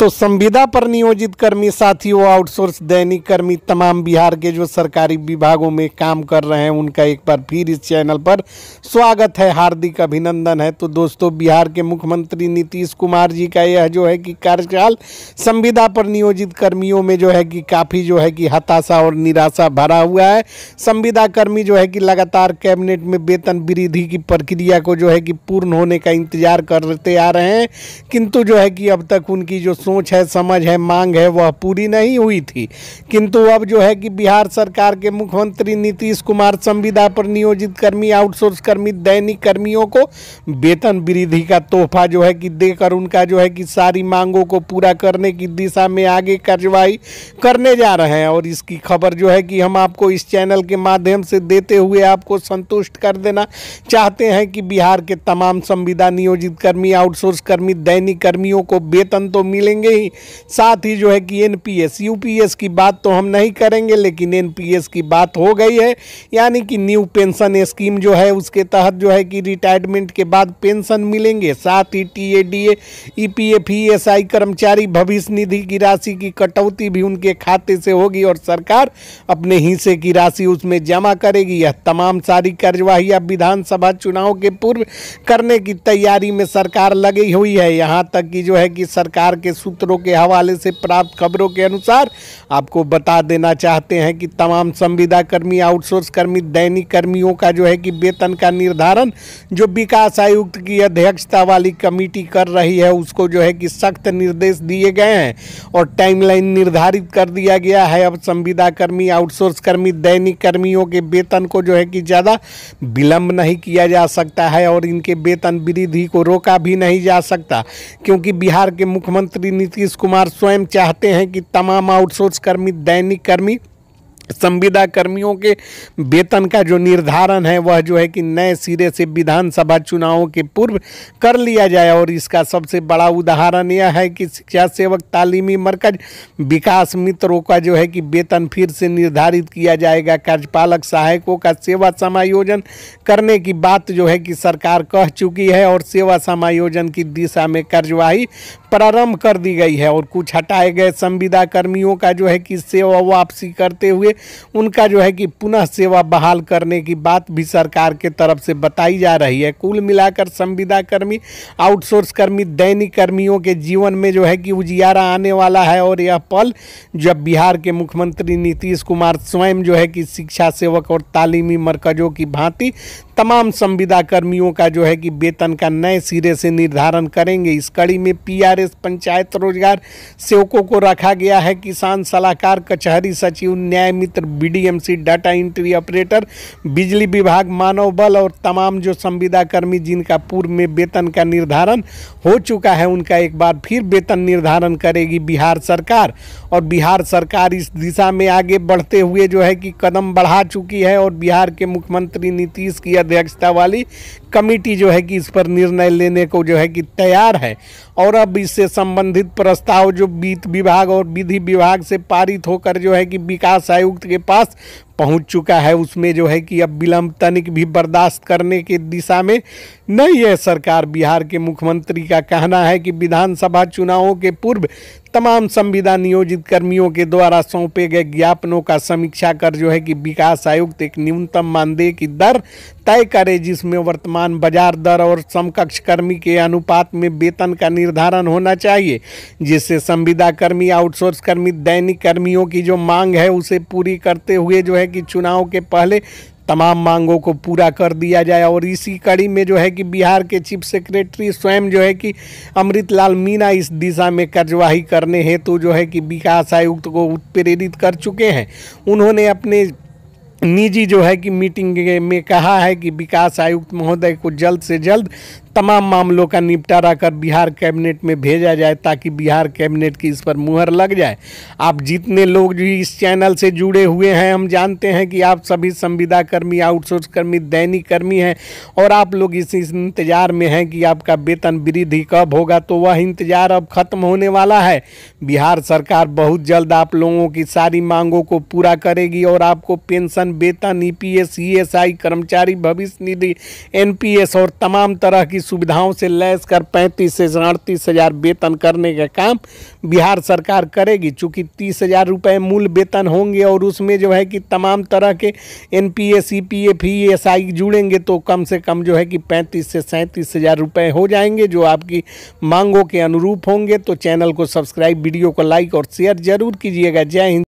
तो संविदा पर नियोजित कर्मी साथियों आउटसोर्स दैनिक कर्मी तमाम बिहार के जो सरकारी विभागों में काम कर रहे हैं उनका एक बार फिर इस चैनल पर स्वागत है हार्दिक अभिनंदन है तो दोस्तों बिहार के मुख्यमंत्री नीतीश कुमार जी का यह जो है कि कार्यकाल संविदा पर नियोजित कर्मियों में जो है कि काफ़ी जो है कि हताशा और निराशा भरा हुआ है संविदा कर्मी जो है कि लगातार कैबिनेट में वेतन वृद्धि की प्रक्रिया को जो है कि पूर्ण होने का इंतजार करते आ रहे हैं किंतु जो है कि अब तक उनकी जो सोच है समझ है मांग है वह पूरी नहीं हुई थी किंतु अब जो है कि बिहार सरकार के मुख्यमंत्री नीतीश कुमार संविदा पर नियोजित कर्मी आउटसोर्स कर्मी दैनिक कर्मियों को वेतन वृद्धि का तोहफा जो है कि देकर उनका जो है कि सारी मांगों को पूरा करने की दिशा में आगे कार्रवाई करने जा रहे हैं और इसकी खबर जो है कि हम आपको इस चैनल के माध्यम से देते हुए आपको संतुष्ट कर देना चाहते हैं कि बिहार के तमाम संविदा नियोजित कर्मी आउटसोर्स कर्मी दैनिक कर्मियों को वेतन तो मिलेंगे देंगे ही साथ ही जो है कि एनपीएस यूपीएस की बात तो हम नहीं करेंगे लेकिन एनपीएस की बात हो गई है यानी कि न्यू पेंशन स्कीम जो है उसके तहत जो है कि रिटायरमेंट के बाद पेंशन मिलेंगे साथ ही T A D EPF ESI कर्मचारी भविष्य निधि की राशि की कटौती भी उनके खाते से होगी और सरकार अपने हिस्से की राशि उसमें जमा करेगी यह तमाम सारी कार्यवाही अब विधानसभा चुनाव के पूर्व करने की तैयारी में सरकार लगी हुई है यहाँ तक कि जो है कि सरकार के सूत्रों के हवाले से प्राप्त खबरों के अनुसार आपको बता देना चाहते हैं कि तमाम संविदा कर्मी आउटसोर्स कर्मी दैनिक कर्मियों का जो है कि वेतन का निर्धारण जो विकास आयुक्त की अध्यक्षता वाली कमेटी कर रही है उसको जो है कि सख्त निर्देश दिए गए हैं और टाइमलाइन निर्धारित कर दिया गया है अब संविदा कर्मी आउटसोर्स कर्मी दैनिक कर्मियों के वेतन को जो है कि ज़्यादा विलंब नहीं किया जा सकता है और इनके वेतन वृद्धि को रोका भी नहीं जा सकता क्योंकि बिहार के मुख्यमंत्री नीतीश कुमार स्वयं चाहते हैं कि तमाम आउटसोर्स कर्मी दैनिक कर्मी संविदा कर्मियों के वेतन का जो निर्धारण है वह जो है कि नए सिरे से विधानसभा चुनावों के पूर्व कर लिया जाए और इसका सबसे बड़ा उदाहरण यह है कि शिक्षा सेवक तालीमी मरकज विकास मित्रों का जो है कि वेतन फिर से निर्धारित किया जाएगा कार्यपालक सहायकों का सेवा समायोजन करने की बात जो है कि सरकार कह चुकी है और सेवा समायोजन की दिशा में कार्यवाही प्रारंभ कर दी गई है और कुछ हटाए गए संविदा कर्मियों का जो है कि सेवा वापसी करते हुए उनका जो है कि पुनः सेवा बहाल करने की बात भी सरकार के तरफ से बताई जा रही है कुल मिलाकर संविदा कर्मी आउटसोर्स कर्मी दैनिक कर्मियों के जीवन में जो है कि उजियारा आने वाला है और यह पल जब बिहार के मुख्यमंत्री नीतीश कुमार स्वयं जो है कि शिक्षा सेवक और तालीमी मरकजों की भांति तमाम संविदा कर्मियों का जो है कि वेतन का नए सिरे से निर्धारण करेंगे इस कड़ी में पीआरएस पंचायत रोजगार सेवकों को रखा गया है किसान सलाहकार कचहरी सचिव न्याय मित्र बीडीएमसी डाटा एंट्री ऑपरेटर बिजली विभाग मानव बल और तमाम जो संविदा कर्मी जिनका पूर्व में वेतन का निर्धारण हो चुका है उनका एक बार फिर वेतन निर्धारण करेगी बिहार सरकार और बिहार सरकार इस दिशा में आगे बढ़ते हुए जो है कि कदम बढ़ा चुकी है और बिहार के मुख्यमंत्री नीतीश की अध्यक्षता वाली कमेटी जो है कि इस पर निर्णय लेने को जो है कि तैयार है और अब इससे संबंधित प्रस्ताव जो वित्त विभाग और विधि विभाग से पारित होकर जो है कि विकास आयुक्त के पास पहुंच चुका है उसमें जो है कि अब विलम्ब तनिक भी बर्दाश्त करने की दिशा में नहीं है सरकार बिहार के मुख्यमंत्री का कहना है कि विधानसभा चुनावों के पूर्व तमाम संविदा नियोजित कर्मियों के द्वारा सौंपे गए ज्ञापनों का समीक्षा कर जो है कि विकास आयुक्त एक न्यूनतम मानदेय की दर तय करे जिसमें वर्तमान बाजार दर और समकक्ष कर्मी के अनुपात में वेतन का निर्धारण होना चाहिए जिससे संविदा कर्मी आउटसोर्स कर्मी दैनिक कर्मियों की जो मांग है उसे पूरी करते हुए जो है है कि चुनाव के पहले तमाम मांगों को पूरा कर दिया जाए और इसी कड़ी में जो है कि बिहार के चीफ सेक्रेटरी स्वयं जो है कि अमृत लाल मीना इस दिशा में कार्यवाही करने हेतु तो जो है कि विकास आयुक्त को उत्प्रेरित कर चुके हैं उन्होंने अपने निजी जो है कि मीटिंग में कहा है कि विकास आयुक्त महोदय को जल्द से जल्द तमाम मामलों का निपटारा कर बिहार कैबिनेट में भेजा जाए ताकि बिहार कैबिनेट की इस पर मुहर लग जाए आप जितने लोग जो इस चैनल से जुड़े हुए हैं हम जानते हैं कि आप सभी संविदा कर्मी आउटसोर्स कर्मी दैनिक कर्मी हैं और आप लोग इस, इस इंतज़ार में हैं कि आपका वेतन वृद्धि कब होगा तो वह इंतज़ार अब ख़त्म होने वाला है बिहार सरकार बहुत जल्द आप लोगों की सारी मांगों को पूरा करेगी और आपको पेंशन वेतन ई पी कर्मचारी भविष्य निधि एन और तमाम तरह की सुविधाओं से लैस कर पैंतीस से अड़तीस हज़ार वेतन करने का काम बिहार सरकार करेगी चूँकि तीस हज़ार रुपये मूल वेतन होंगे और उसमें जो है कि तमाम तरह के N P A C P F E S I जुड़ेंगे तो कम से कम जो है कि पैंतीस से सैंतीस हज़ार रुपये हो जाएंगे जो आपकी मांगों के अनुरूप होंगे तो चैनल को सब्सक्राइब वीडियो को लाइक और शेयर ज़रूर कीजिएगा जय हिंद